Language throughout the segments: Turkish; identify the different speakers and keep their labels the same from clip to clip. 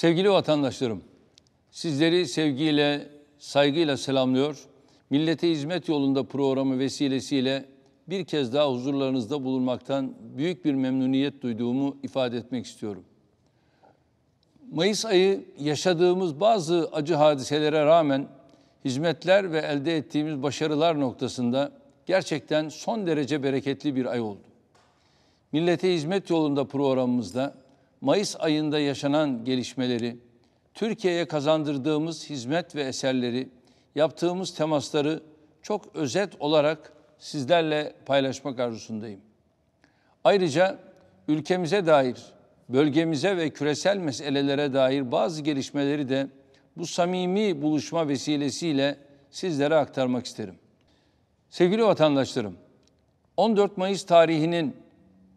Speaker 1: Sevgili vatandaşlarım, sizleri sevgiyle, saygıyla selamlıyor. Millete Hizmet Yolunda programı vesilesiyle bir kez daha huzurlarınızda bulunmaktan büyük bir memnuniyet duyduğumu ifade etmek istiyorum. Mayıs ayı yaşadığımız bazı acı hadiselere rağmen hizmetler ve elde ettiğimiz başarılar noktasında gerçekten son derece bereketli bir ay oldu. Millete Hizmet Yolunda programımızda Mayıs ayında yaşanan gelişmeleri, Türkiye'ye kazandırdığımız hizmet ve eserleri, yaptığımız temasları çok özet olarak sizlerle paylaşmak arzusundayım. Ayrıca ülkemize dair, bölgemize ve küresel meselelere dair bazı gelişmeleri de bu samimi buluşma vesilesiyle sizlere aktarmak isterim. Sevgili vatandaşlarım, 14 Mayıs tarihinin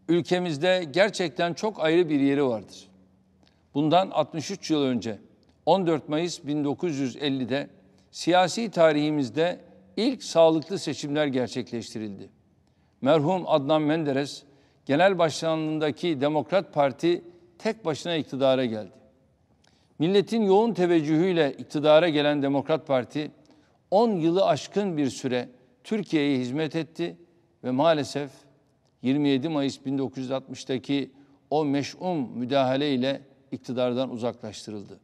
Speaker 1: ülkemizde gerçekten çok ayrı bir yeri vardır. Bundan 63 yıl önce 14 Mayıs 1950'de siyasi tarihimizde ilk sağlıklı seçimler gerçekleştirildi. Merhum Adnan Menderes genel başkanlığındaki Demokrat Parti tek başına iktidara geldi. Milletin yoğun teveccühüyle iktidara gelen Demokrat Parti 10 yılı aşkın bir süre Türkiye'ye hizmet etti ve maalesef 27 Mayıs 1960'taki o meş'um müdahale ile iktidardan uzaklaştırıldı.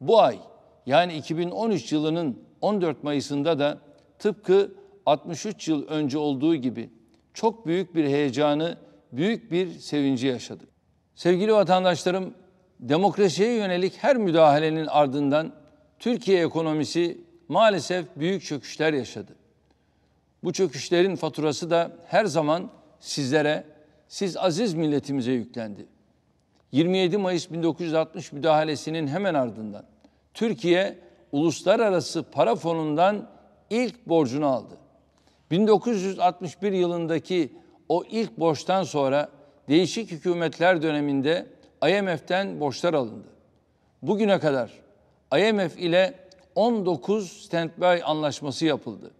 Speaker 1: Bu ay yani 2013 yılının 14 Mayıs'ında da tıpkı 63 yıl önce olduğu gibi çok büyük bir heyecanı, büyük bir sevinci yaşadık. Sevgili vatandaşlarım, demokrasiye yönelik her müdahalenin ardından Türkiye ekonomisi maalesef büyük çöküşler yaşadı. Bu çöküşlerin faturası da her zaman sizlere, siz aziz milletimize yüklendi. 27 Mayıs 1960 müdahalesinin hemen ardından Türkiye uluslararası para fonundan ilk borcunu aldı. 1961 yılındaki o ilk borçtan sonra değişik hükümetler döneminde IMF'den borçlar alındı. Bugüne kadar IMF ile 19 standby anlaşması yapıldı.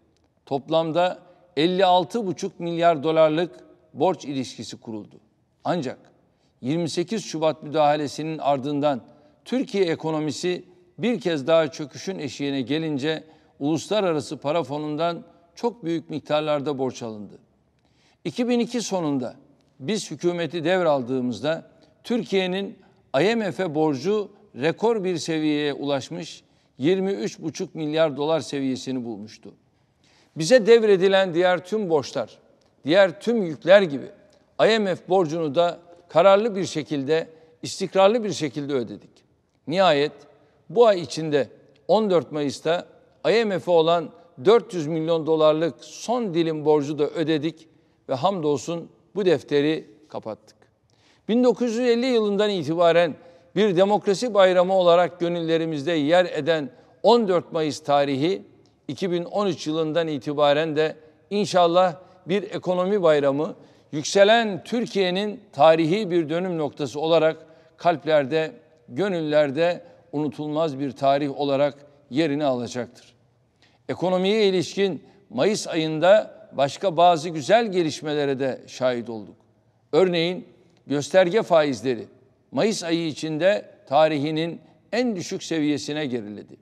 Speaker 1: Toplamda 56,5 milyar dolarlık borç ilişkisi kuruldu. Ancak 28 Şubat müdahalesinin ardından Türkiye ekonomisi bir kez daha çöküşün eşiğine gelince uluslararası para fonundan çok büyük miktarlarda borç alındı. 2002 sonunda biz hükümeti devraldığımızda Türkiye'nin IMF'e borcu rekor bir seviyeye ulaşmış 23,5 milyar dolar seviyesini bulmuştu. Bize devredilen diğer tüm borçlar diğer tüm yükler gibi IMF borcunu da kararlı bir şekilde, istikrarlı bir şekilde ödedik. Nihayet bu ay içinde 14 Mayıs'ta IMF'e olan 400 milyon dolarlık son dilim borcu da ödedik ve hamdolsun bu defteri kapattık. 1950 yılından itibaren bir demokrasi bayramı olarak gönüllerimizde yer eden 14 Mayıs tarihi 2013 yılından itibaren de inşallah bir ekonomi bayramı, yükselen Türkiye'nin tarihi bir dönüm noktası olarak kalplerde, gönüllerde unutulmaz bir tarih olarak yerini alacaktır. Ekonomiye ilişkin Mayıs ayında başka bazı güzel gelişmelere de şahit olduk. Örneğin gösterge faizleri Mayıs ayı içinde tarihinin en düşük seviyesine geriledi.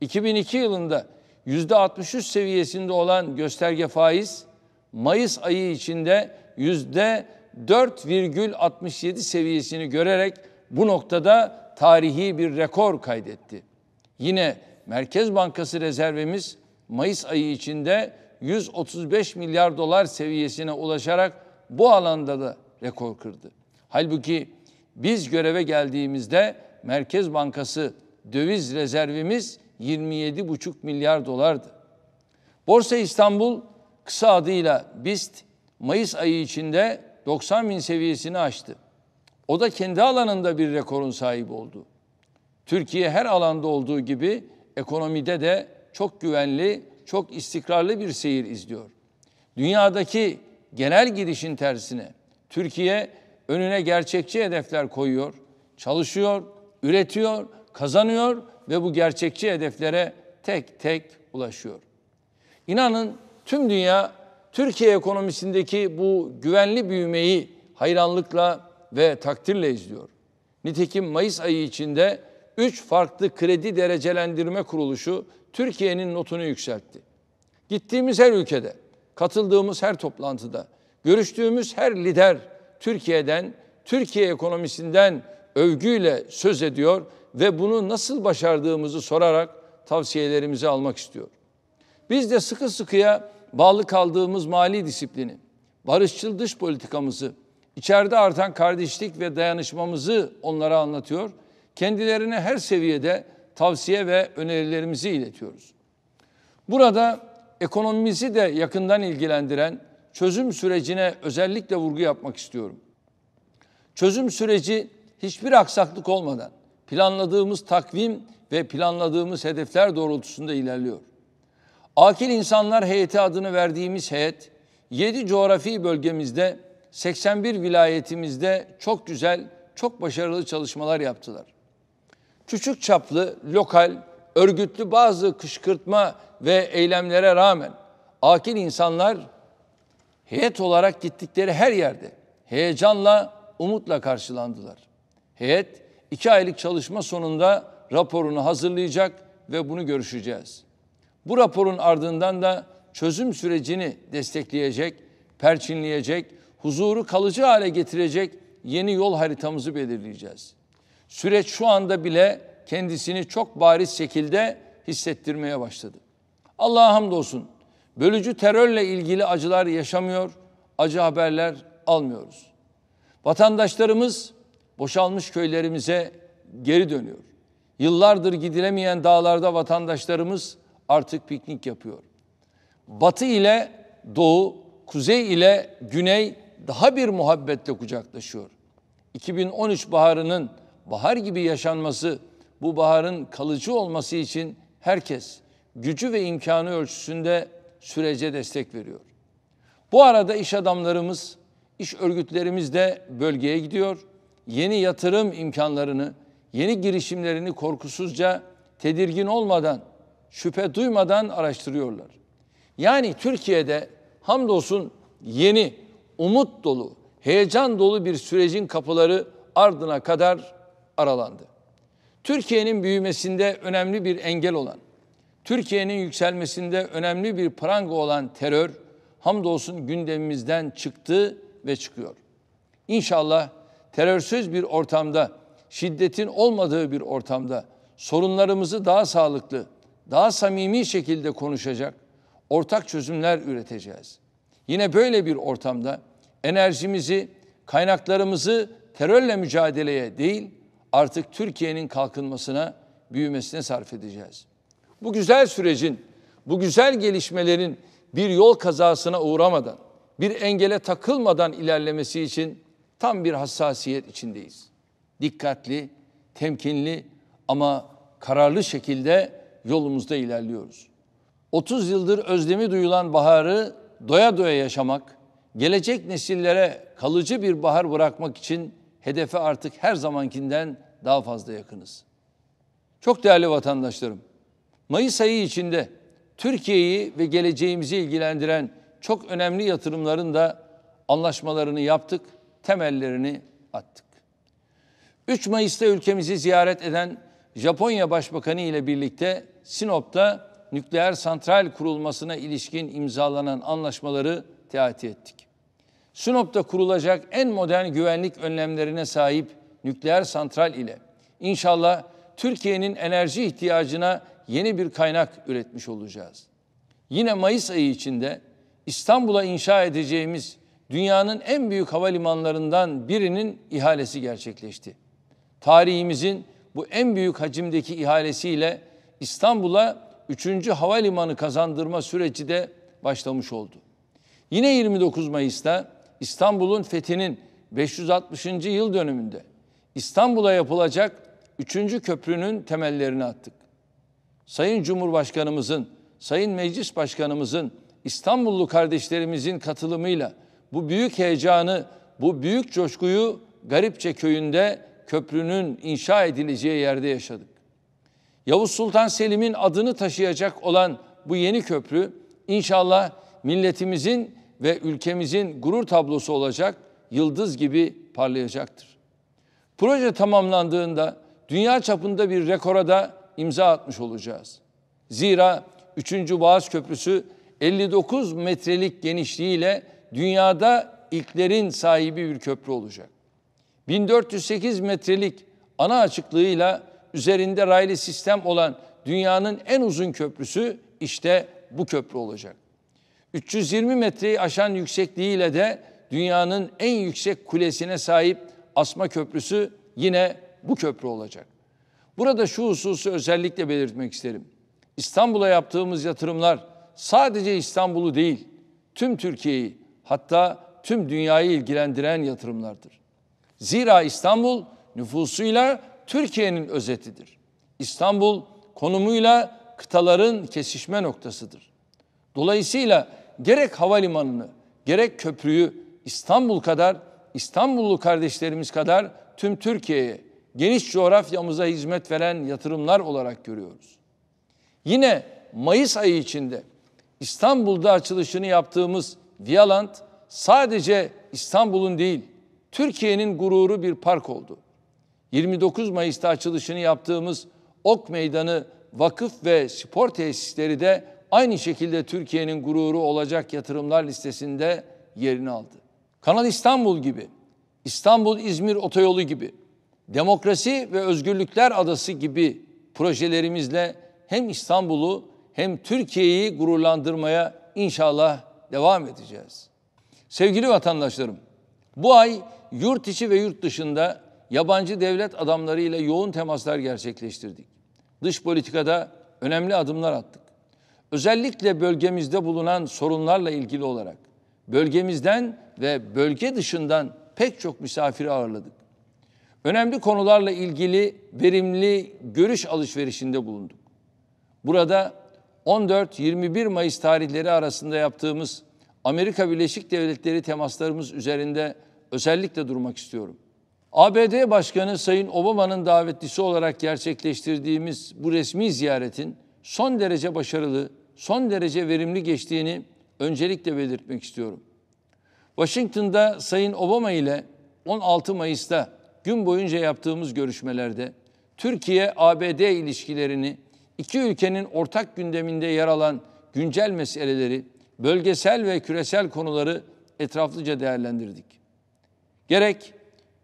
Speaker 1: 2002 yılında %63 seviyesinde olan gösterge faiz Mayıs ayı içinde yüzde 4,67 seviyesini görerek bu noktada tarihi bir rekor kaydetti. Yine Merkez Bankası rezervimiz Mayıs ayı içinde 135 milyar dolar seviyesine ulaşarak bu alanda da rekor kırdı. Halbuki biz göreve geldiğimizde Merkez Bankası döviz rezervimiz 27,5 milyar dolardı. Borsa İstanbul kısa adıyla BIST, Mayıs ayı içinde 90 bin seviyesini aştı. O da kendi alanında bir rekorun sahibi oldu. Türkiye her alanda olduğu gibi ekonomide de çok güvenli, çok istikrarlı bir seyir izliyor. Dünyadaki genel gidişin tersine Türkiye önüne gerçekçi hedefler koyuyor, çalışıyor, üretiyor, kazanıyor ve bu gerçekçi hedeflere tek tek ulaşıyor. İnanın Tüm dünya Türkiye ekonomisindeki bu güvenli büyümeyi hayranlıkla ve takdirle izliyor. Nitekim Mayıs ayı içinde 3 farklı kredi derecelendirme kuruluşu Türkiye'nin notunu yükseltti. Gittiğimiz her ülkede, katıldığımız her toplantıda, görüştüğümüz her lider Türkiye'den, Türkiye ekonomisinden övgüyle söz ediyor ve bunu nasıl başardığımızı sorarak tavsiyelerimizi almak istiyor. Biz de sıkı sıkıya bağlı kaldığımız mali disiplini, barışçıl dış politikamızı, içeride artan kardeşlik ve dayanışmamızı onlara anlatıyor. Kendilerine her seviyede tavsiye ve önerilerimizi iletiyoruz. Burada ekonomimizi de yakından ilgilendiren çözüm sürecine özellikle vurgu yapmak istiyorum. Çözüm süreci hiçbir aksaklık olmadan planladığımız takvim ve planladığımız hedefler doğrultusunda ilerliyor. Akil İnsanlar Heyeti adını verdiğimiz heyet 7 coğrafi bölgemizde 81 vilayetimizde çok güzel, çok başarılı çalışmalar yaptılar. Küçük çaplı, lokal, örgütlü bazı kışkırtma ve eylemlere rağmen akil insanlar heyet olarak gittikleri her yerde heyecanla, umutla karşılandılar. Heyet iki aylık çalışma sonunda raporunu hazırlayacak ve bunu görüşeceğiz.'' Bu raporun ardından da çözüm sürecini destekleyecek, perçinleyecek, huzuru kalıcı hale getirecek yeni yol haritamızı belirleyeceğiz. Süreç şu anda bile kendisini çok bariz şekilde hissettirmeye başladı. Allah'a hamdolsun bölücü terörle ilgili acılar yaşamıyor, acı haberler almıyoruz. Vatandaşlarımız boşalmış köylerimize geri dönüyor. Yıllardır gidilemeyen dağlarda vatandaşlarımız artık piknik yapıyor. Batı ile doğu, kuzey ile güney daha bir muhabbetle kucaklaşıyor. 2013 baharının bahar gibi yaşanması, bu baharın kalıcı olması için herkes gücü ve imkanı ölçüsünde sürece destek veriyor. Bu arada iş adamlarımız, iş örgütlerimiz de bölgeye gidiyor. Yeni yatırım imkanlarını, yeni girişimlerini korkusuzca, tedirgin olmadan şüphe duymadan araştırıyorlar. Yani Türkiye'de hamdolsun yeni, umut dolu, heyecan dolu bir sürecin kapıları ardına kadar aralandı. Türkiye'nin büyümesinde önemli bir engel olan, Türkiye'nin yükselmesinde önemli bir pranga olan terör hamdolsun gündemimizden çıktı ve çıkıyor. İnşallah terörsüz bir ortamda, şiddetin olmadığı bir ortamda sorunlarımızı daha sağlıklı, daha samimi şekilde konuşacak, ortak çözümler üreteceğiz. Yine böyle bir ortamda enerjimizi, kaynaklarımızı terörle mücadeleye değil, artık Türkiye'nin kalkınmasına, büyümesine sarf edeceğiz. Bu güzel sürecin, bu güzel gelişmelerin bir yol kazasına uğramadan, bir engele takılmadan ilerlemesi için tam bir hassasiyet içindeyiz. Dikkatli, temkinli ama kararlı şekilde yolumuzda ilerliyoruz. 30 yıldır özlemi duyulan baharı doya doya yaşamak, gelecek nesillere kalıcı bir bahar bırakmak için hedefe artık her zamankinden daha fazla yakınız. Çok değerli vatandaşlarım, Mayıs ayı içinde Türkiye'yi ve geleceğimizi ilgilendiren çok önemli yatırımların da anlaşmalarını yaptık, temellerini attık. 3 Mayıs'ta ülkemizi ziyaret eden Japonya Başbakanı ile birlikte Sinop'ta nükleer santral kurulmasına ilişkin imzalanan anlaşmaları teati ettik. Sinop'ta kurulacak en modern güvenlik önlemlerine sahip nükleer santral ile inşallah Türkiye'nin enerji ihtiyacına yeni bir kaynak üretmiş olacağız. Yine Mayıs ayı içinde İstanbul'a inşa edeceğimiz dünyanın en büyük havalimanlarından birinin ihalesi gerçekleşti. Tarihimizin bu en büyük hacimdeki ihalesiyle İstanbul'a 3. havalimanı kazandırma süreci de başlamış oldu. Yine 29 Mayıs'ta İstanbul'un fethinin 560. yıl dönümünde İstanbul'a yapılacak 3. köprünün temellerini attık. Sayın Cumhurbaşkanımızın, Sayın Meclis Başkanımızın, İstanbullu kardeşlerimizin katılımıyla bu büyük heyecanı, bu büyük coşkuyu Garipçe köyünde köprünün inşa edileceği yerde yaşadık. Yavuz Sultan Selim'in adını taşıyacak olan bu yeni köprü inşallah milletimizin ve ülkemizin gurur tablosu olacak, yıldız gibi parlayacaktır. Proje tamamlandığında dünya çapında bir rekora da imza atmış olacağız. Zira 3. Boğaz Köprüsü 59 metrelik genişliğiyle dünyada ilklerin sahibi bir köprü olacak. 1408 metrelik ana açıklığıyla üzerinde raylı sistem olan dünyanın en uzun köprüsü işte bu köprü olacak. 320 metreyi aşan yüksekliğiyle de dünyanın en yüksek kulesine sahip asma köprüsü yine bu köprü olacak. Burada şu hususu özellikle belirtmek isterim. İstanbul'a yaptığımız yatırımlar sadece İstanbul'u değil, tüm Türkiye'yi hatta tüm dünyayı ilgilendiren yatırımlardır. Zira İstanbul nüfusuyla Türkiye'nin özetidir. İstanbul konumuyla kıtaların kesişme noktasıdır. Dolayısıyla gerek havalimanını, gerek köprüyü İstanbul kadar, İstanbullu kardeşlerimiz kadar tüm Türkiye'ye, geniş coğrafyamıza hizmet veren yatırımlar olarak görüyoruz. Yine Mayıs ayı içinde İstanbul'da açılışını yaptığımız Vialand sadece İstanbul'un değil, Türkiye'nin gururu bir park oldu. 29 Mayıs'ta açılışını yaptığımız Ok Meydanı Vakıf ve Spor Tesisleri de aynı şekilde Türkiye'nin gururu olacak yatırımlar listesinde yerini aldı. Kanal İstanbul gibi, İstanbul-İzmir otoyolu gibi, demokrasi ve özgürlükler adası gibi projelerimizle hem İstanbul'u hem Türkiye'yi gururlandırmaya inşallah devam edeceğiz. Sevgili vatandaşlarım, bu ay yurt içi ve yurt dışında yabancı devlet adamlarıyla yoğun temaslar gerçekleştirdik. Dış politikada önemli adımlar attık. Özellikle bölgemizde bulunan sorunlarla ilgili olarak bölgemizden ve bölge dışından pek çok misafiri ağırladık. Önemli konularla ilgili verimli görüş alışverişinde bulunduk. Burada 14-21 Mayıs tarihleri arasında yaptığımız Amerika Birleşik Devletleri temaslarımız üzerinde özellikle durmak istiyorum. ABD Başkanı Sayın Obama'nın davetlisi olarak gerçekleştirdiğimiz bu resmi ziyaretin son derece başarılı, son derece verimli geçtiğini öncelikle belirtmek istiyorum. Washington'da Sayın Obama ile 16 Mayıs'ta gün boyunca yaptığımız görüşmelerde Türkiye-ABD ilişkilerini iki ülkenin ortak gündeminde yer alan güncel meseleleri bölgesel ve küresel konuları etraflıca değerlendirdik. Gerek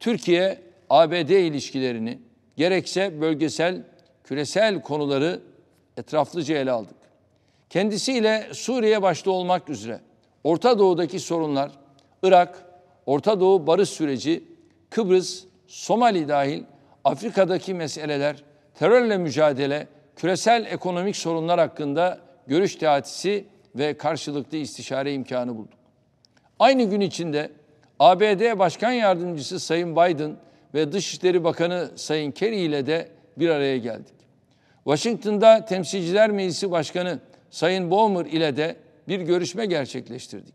Speaker 1: Türkiye ABD ilişkilerini gerekse bölgesel küresel konuları etraflıca ele aldık. Kendisiyle Suriye başta olmak üzere Orta Doğu'daki sorunlar, Irak, Orta Doğu barış süreci, Kıbrıs, Somali dahil Afrika'daki meseleler, terörle mücadele, küresel ekonomik sorunlar hakkında görüş teatisi ve karşılıklı istişare imkanı bulduk. Aynı gün içinde ABD Başkan Yardımcısı Sayın Biden ve Dışişleri Bakanı Sayın Kerry ile de bir araya geldik. Washington'da Temsilciler Meclisi Başkanı Sayın Boehmer ile de bir görüşme gerçekleştirdik.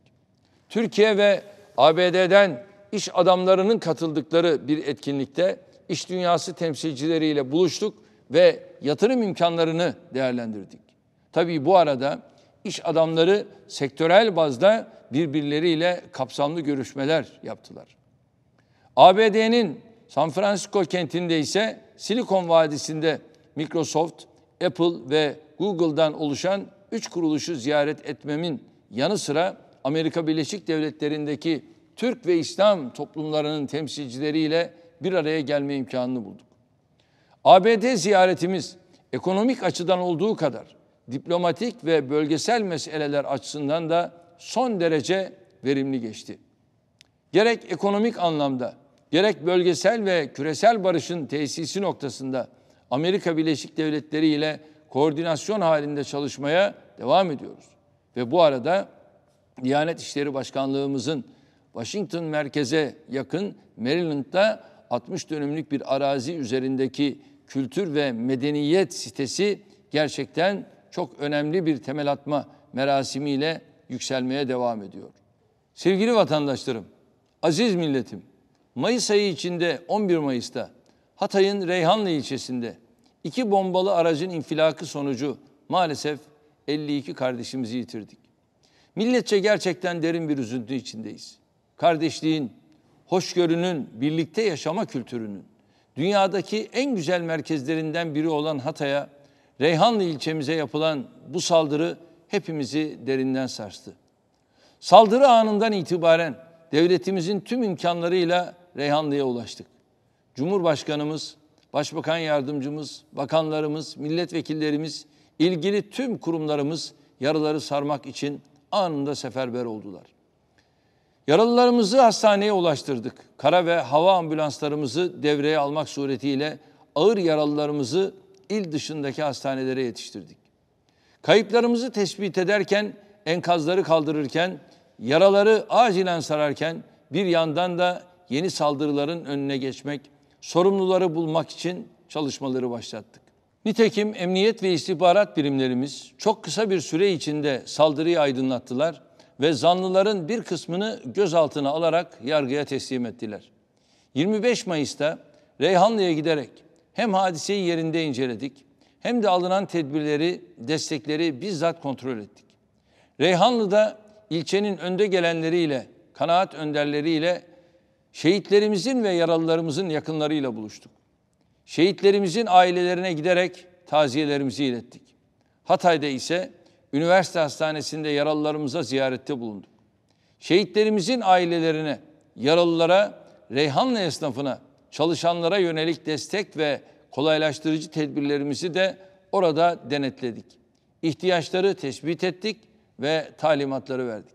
Speaker 1: Türkiye ve ABD'den iş adamlarının katıldıkları bir etkinlikte iş dünyası temsilcileriyle buluştuk ve yatırım imkanlarını değerlendirdik. Tabii bu arada iş adamları sektörel bazda birbirleriyle kapsamlı görüşmeler yaptılar. ABD'nin San Francisco kentinde ise Silikon Vadisi'nde Microsoft, Apple ve Google'dan oluşan üç kuruluşu ziyaret etmemin yanı sıra Amerika Birleşik Devletleri'ndeki Türk ve İslam toplumlarının temsilcileriyle bir araya gelme imkanını bulduk. ABD ziyaretimiz ekonomik açıdan olduğu kadar diplomatik ve bölgesel meseleler açısından da son derece verimli geçti. Gerek ekonomik anlamda, gerek bölgesel ve küresel barışın tesisi noktasında Amerika Birleşik Devletleri ile koordinasyon halinde çalışmaya devam ediyoruz. Ve bu arada Diyanet İşleri Başkanlığımızın Washington merkeze yakın Maryland'da 60 dönümlük bir arazi üzerindeki kültür ve medeniyet sitesi gerçekten çok önemli bir temel atma merasimiyle yükselmeye devam ediyor. Sevgili vatandaşlarım, aziz milletim, Mayıs ayı içinde 11 Mayıs'ta Hatay'ın Reyhanlı ilçesinde iki bombalı aracın infilakı sonucu maalesef 52 kardeşimizi yitirdik. Milletçe gerçekten derin bir üzüntü içindeyiz. Kardeşliğin, hoşgörünün, birlikte yaşama kültürünün, dünyadaki en güzel merkezlerinden biri olan Hatay'a Reyhanlı ilçemize yapılan bu saldırı hepimizi derinden sarstı. Saldırı anından itibaren devletimizin tüm imkanlarıyla Reyhanlı'ya ulaştık. Cumhurbaşkanımız, Başbakan yardımcımız, bakanlarımız, milletvekillerimiz, ilgili tüm kurumlarımız yaraları sarmak için anında seferber oldular. Yaralılarımızı hastaneye ulaştırdık. Kara ve hava ambulanslarımızı devreye almak suretiyle ağır yaralılarımızı il dışındaki hastanelere yetiştirdik. Kayıplarımızı tespit ederken, enkazları kaldırırken, yaraları acilen sararken bir yandan da yeni saldırıların önüne geçmek, sorumluları bulmak için çalışmaları başlattık. Nitekim emniyet ve istihbarat birimlerimiz çok kısa bir süre içinde saldırıyı aydınlattılar ve zanlıların bir kısmını gözaltına alarak yargıya teslim ettiler. 25 Mayıs'ta Reyhanlı'ya giderek hem hadiseyi yerinde inceledik hem de alınan tedbirleri, destekleri bizzat kontrol ettik. Reyhanlı'da ilçenin önde gelenleriyle, kanaat önderleriyle, şehitlerimizin ve yaralılarımızın yakınlarıyla buluştuk. Şehitlerimizin ailelerine giderek taziyelerimizi ilettik. Hatay'da ise üniversite hastanesinde yaralılarımıza ziyarette bulunduk. Şehitlerimizin ailelerine, yaralılara, Reyhanlı esnafına çalışanlara yönelik destek ve kolaylaştırıcı tedbirlerimizi de orada denetledik. İhtiyaçları tespit ettik ve talimatları verdik.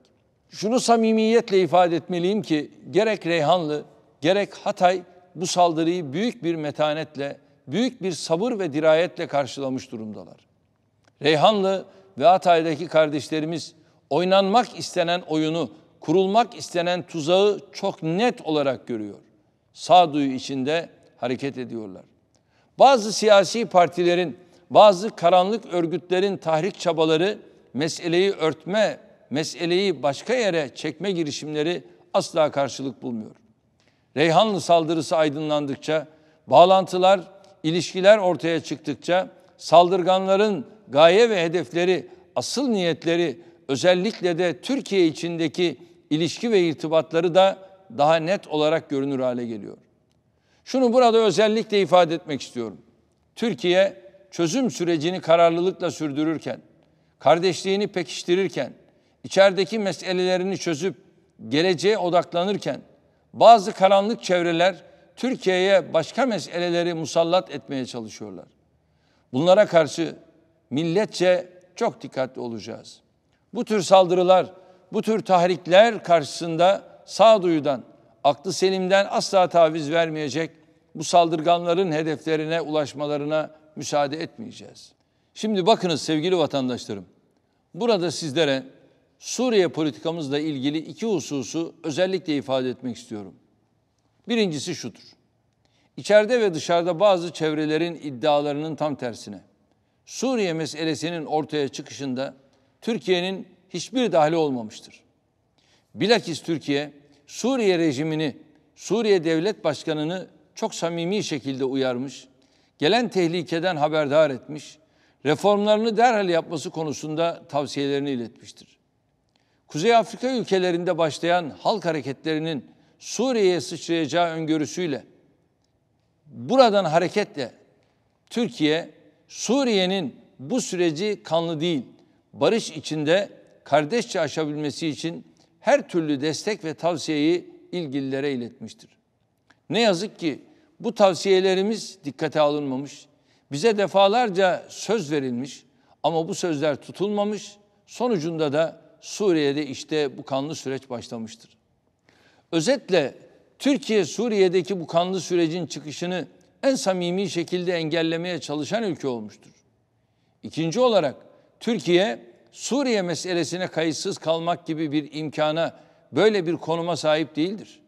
Speaker 1: Şunu samimiyetle ifade etmeliyim ki gerek Reyhanlı gerek Hatay bu saldırıyı büyük bir metanetle, büyük bir sabır ve dirayetle karşılamış durumdalar. Reyhanlı ve Hatay'daki kardeşlerimiz oynanmak istenen oyunu, kurulmak istenen tuzağı çok net olarak görüyor sağduyu içinde hareket ediyorlar. Bazı siyasi partilerin, bazı karanlık örgütlerin tahrik çabaları, meseleyi örtme, meseleyi başka yere çekme girişimleri asla karşılık bulmuyor. Reyhanlı saldırısı aydınlandıkça, bağlantılar, ilişkiler ortaya çıktıkça saldırganların gaye ve hedefleri, asıl niyetleri özellikle de Türkiye içindeki ilişki ve irtibatları da daha net olarak görünür hale geliyor. Şunu burada özellikle ifade etmek istiyorum. Türkiye çözüm sürecini kararlılıkla sürdürürken, kardeşliğini pekiştirirken, içerideki meselelerini çözüp geleceğe odaklanırken bazı karanlık çevreler Türkiye'ye başka meseleleri musallat etmeye çalışıyorlar. Bunlara karşı milletçe çok dikkatli olacağız. Bu tür saldırılar, bu tür tahrikler karşısında sağduyudan, aklı selimden asla taviz vermeyecek, bu saldırganların hedeflerine ulaşmalarına müsaade etmeyeceğiz. Şimdi bakınız sevgili vatandaşlarım, burada sizlere Suriye politikamızla ilgili iki hususu özellikle ifade etmek istiyorum. Birincisi şudur. İçeride ve dışarıda bazı çevrelerin iddialarının tam tersine. Suriye meselesinin ortaya çıkışında Türkiye'nin hiçbir dahli olmamıştır. Bilakis Türkiye Suriye rejimini, Suriye devlet başkanını çok samimi şekilde uyarmış, gelen tehlikeden haberdar etmiş, reformlarını derhal yapması konusunda tavsiyelerini iletmiştir. Kuzey Afrika ülkelerinde başlayan halk hareketlerinin Suriye'ye sıçrayacağı öngörüsüyle buradan hareketle Türkiye Suriye'nin bu süreci kanlı değil, barış içinde kardeşçe aşabilmesi için her türlü destek ve tavsiyeyi ilgililere iletmiştir. Ne yazık ki bu tavsiyelerimiz dikkate alınmamış, bize defalarca söz verilmiş ama bu sözler tutulmamış, sonucunda da Suriye'de işte bu kanlı süreç başlamıştır. Özetle Türkiye Suriye'deki bu kanlı sürecin çıkışını en samimi şekilde engellemeye çalışan ülke olmuştur. İkinci olarak Türkiye Suriye meselesine kayıtsız kalmak gibi bir imkana, böyle bir konuma sahip değildir.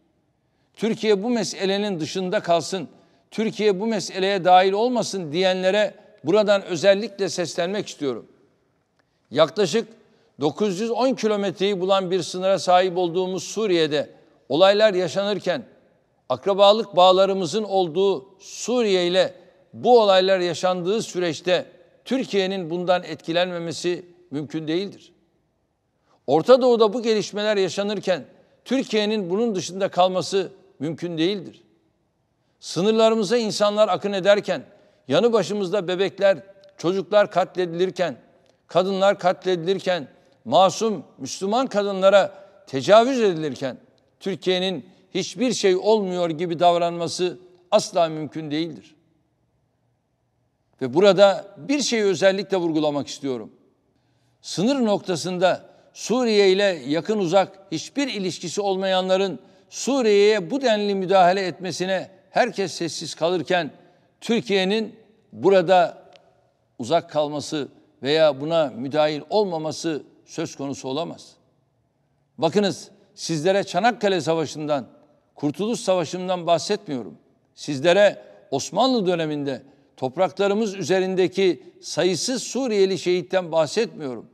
Speaker 1: Türkiye bu meselenin dışında kalsın, Türkiye bu meseleye dahil olmasın diyenlere buradan özellikle seslenmek istiyorum. Yaklaşık 910 kilometreyi bulan bir sınıra sahip olduğumuz Suriye'de olaylar yaşanırken akrabalık bağlarımızın olduğu Suriye ile bu olaylar yaşandığı süreçte Türkiye'nin bundan etkilenmemesi mümkün değildir. Orta Doğu'da bu gelişmeler yaşanırken Türkiye'nin bunun dışında kalması mümkün değildir. Sınırlarımıza insanlar akın ederken, yanı başımızda bebekler, çocuklar katledilirken, kadınlar katledilirken, masum Müslüman kadınlara tecavüz edilirken Türkiye'nin hiçbir şey olmuyor gibi davranması asla mümkün değildir. Ve burada bir şeyi özellikle vurgulamak istiyorum sınır noktasında Suriye ile yakın uzak hiçbir ilişkisi olmayanların Suriye'ye bu denli müdahale etmesine herkes sessiz kalırken Türkiye'nin burada uzak kalması veya buna müdahil olmaması söz konusu olamaz. Bakınız sizlere Çanakkale Savaşı'ndan, Kurtuluş Savaşı'ndan bahsetmiyorum. Sizlere Osmanlı döneminde Topraklarımız üzerindeki sayısız Suriyeli şehitten bahsetmiyorum.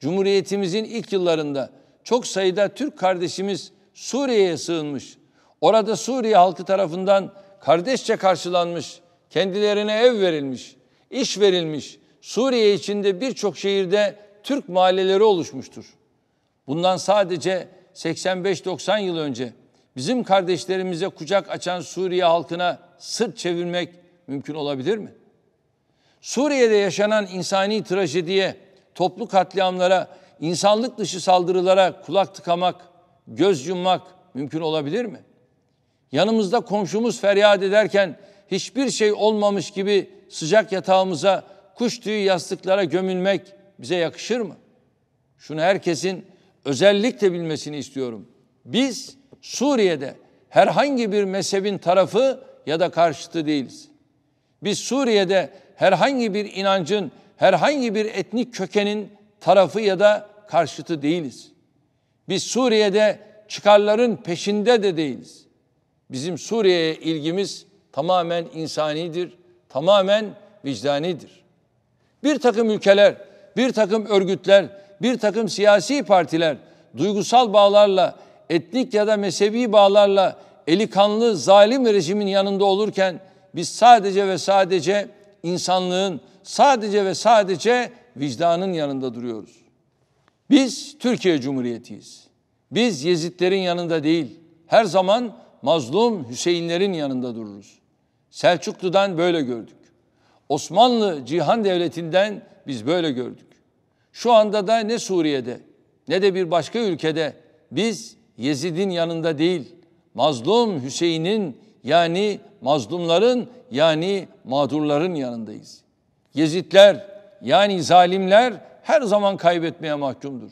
Speaker 1: Cumhuriyetimizin ilk yıllarında çok sayıda Türk kardeşimiz Suriye'ye sığınmış. Orada Suriye halkı tarafından kardeşçe karşılanmış, kendilerine ev verilmiş, iş verilmiş. Suriye içinde birçok şehirde Türk mahalleleri oluşmuştur. Bundan sadece 85-90 yıl önce bizim kardeşlerimize kucak açan Suriye halkına sırt çevirmek mümkün olabilir mi? Suriye'de yaşanan insani trajediye, toplu katliamlara, insanlık dışı saldırılara kulak tıkamak, göz yummak mümkün olabilir mi? Yanımızda komşumuz feryat ederken hiçbir şey olmamış gibi sıcak yatağımıza, kuş tüyü yastıklara gömülmek bize yakışır mı? Şunu herkesin özellikle bilmesini istiyorum. Biz Suriye'de herhangi bir mezhebin tarafı ya da karşıtı değiliz. Biz Suriye'de herhangi bir inancın, herhangi bir etnik kökenin tarafı ya da karşıtı değiliz. Biz Suriye'de çıkarların peşinde de değiliz. Bizim Suriye'ye ilgimiz tamamen insanidir, tamamen vicdanidir. Bir takım ülkeler, bir takım örgütler, bir takım siyasi partiler duygusal bağlarla, etnik ya da mezhebi bağlarla eli kanlı zalim rejimin yanında olurken biz sadece ve sadece insanlığın sadece ve sadece vicdanın yanında duruyoruz. Biz Türkiye Cumhuriyeti'yiz. Biz Yezidlerin yanında değil, her zaman mazlum Hüseyinlerin yanında dururuz. Selçuklu'dan böyle gördük. Osmanlı Cihan Devleti'nden biz böyle gördük. Şu anda da ne Suriye'de ne de bir başka ülkede biz Yezid'in yanında değil, mazlum Hüseyin'in yani mazlumların yani mağdurların yanındayız. Yezitler yani zalimler her zaman kaybetmeye mahkumdur.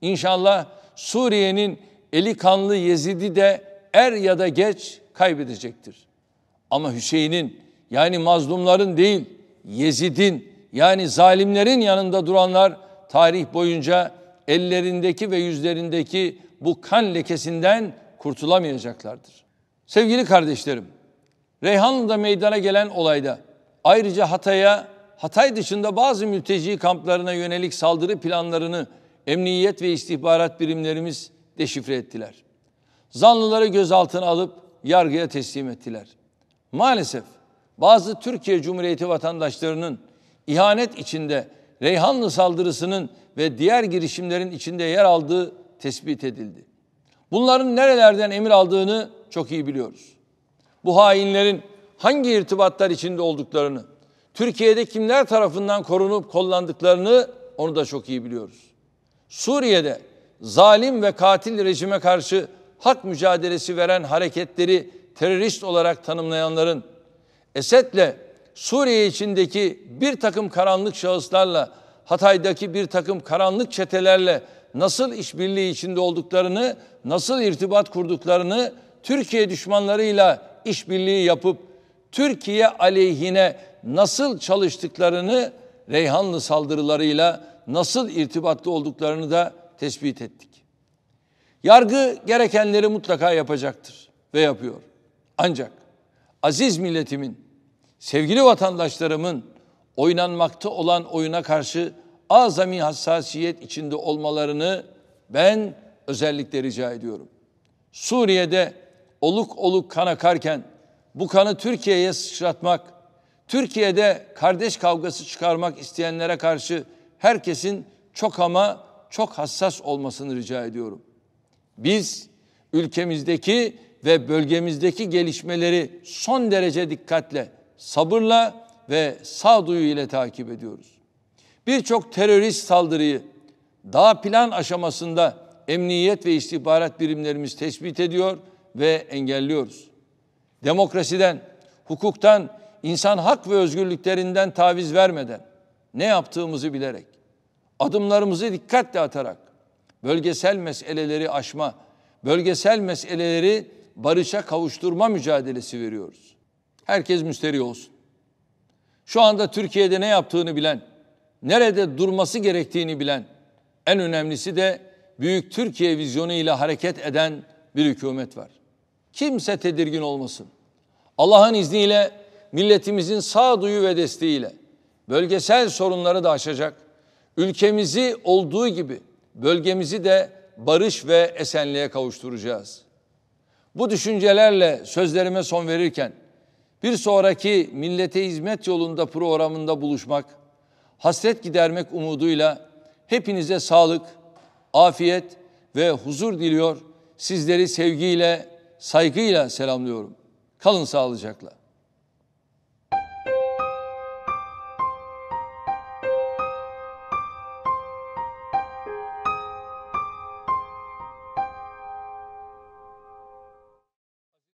Speaker 1: İnşallah Suriye'nin eli kanlı Yezidi de er ya da geç kaybedecektir. Ama Hüseyin'in yani mazlumların değil Yezid'in yani zalimlerin yanında duranlar tarih boyunca ellerindeki ve yüzlerindeki bu kan lekesinden kurtulamayacaklardır. Sevgili kardeşlerim, Reyhanlı'da meydana gelen olayda ayrıca Hatay'a, Hatay dışında bazı mülteci kamplarına yönelik saldırı planlarını emniyet ve istihbarat birimlerimiz deşifre ettiler. Zanlıları gözaltına alıp yargıya teslim ettiler. Maalesef bazı Türkiye Cumhuriyeti vatandaşlarının ihanet içinde Reyhanlı saldırısının ve diğer girişimlerin içinde yer aldığı tespit edildi. Bunların nerelerden emir aldığını çok iyi biliyoruz. Bu hainlerin hangi irtibatlar içinde olduklarını, Türkiye'de kimler tarafından korunup kollandıklarını onu da çok iyi biliyoruz. Suriye'de zalim ve katil rejime karşı hak mücadelesi veren hareketleri terörist olarak tanımlayanların Esed'le Suriye içindeki bir takım karanlık şahıslarla Hatay'daki bir takım karanlık çetelerle nasıl işbirliği içinde olduklarını, nasıl irtibat kurduklarını Türkiye düşmanlarıyla işbirliği yapıp Türkiye aleyhine nasıl çalıştıklarını Reyhanlı saldırılarıyla nasıl irtibatlı olduklarını da tespit ettik. Yargı gerekenleri mutlaka yapacaktır ve yapıyor. Ancak aziz milletimin, sevgili vatandaşlarımın oynanmakta olan oyuna karşı azami hassasiyet içinde olmalarını ben özellikle rica ediyorum. Suriye'de oluk oluk kan akarken bu kanı Türkiye'ye sıçratmak, Türkiye'de kardeş kavgası çıkarmak isteyenlere karşı herkesin çok ama çok hassas olmasını rica ediyorum. Biz ülkemizdeki ve bölgemizdeki gelişmeleri son derece dikkatle, sabırla ve sağduyu ile takip ediyoruz. Birçok terörist saldırıyı daha plan aşamasında emniyet ve istihbarat birimlerimiz tespit ediyor ve ve engelliyoruz. Demokrasiden, hukuktan, insan hak ve özgürlüklerinden taviz vermeden, ne yaptığımızı bilerek, adımlarımızı dikkatle atarak, bölgesel meseleleri aşma, bölgesel meseleleri barışa kavuşturma mücadelesi veriyoruz. Herkes müsteri olsun. Şu anda Türkiye'de ne yaptığını bilen, nerede durması gerektiğini bilen, en önemlisi de büyük Türkiye vizyonu ile hareket eden bir hükümet var. Kimse tedirgin olmasın. Allah'ın izniyle milletimizin sağduyu ve desteğiyle bölgesel sorunları da aşacak, ülkemizi olduğu gibi bölgemizi de barış ve esenliğe kavuşturacağız. Bu düşüncelerle sözlerime son verirken bir sonraki Millete Hizmet Yolunda programında buluşmak, hasret gidermek umuduyla hepinize sağlık, afiyet ve huzur diliyor. Sizleri sevgiyle, saygıyla selamlıyorum. Kalın sağlıcakla.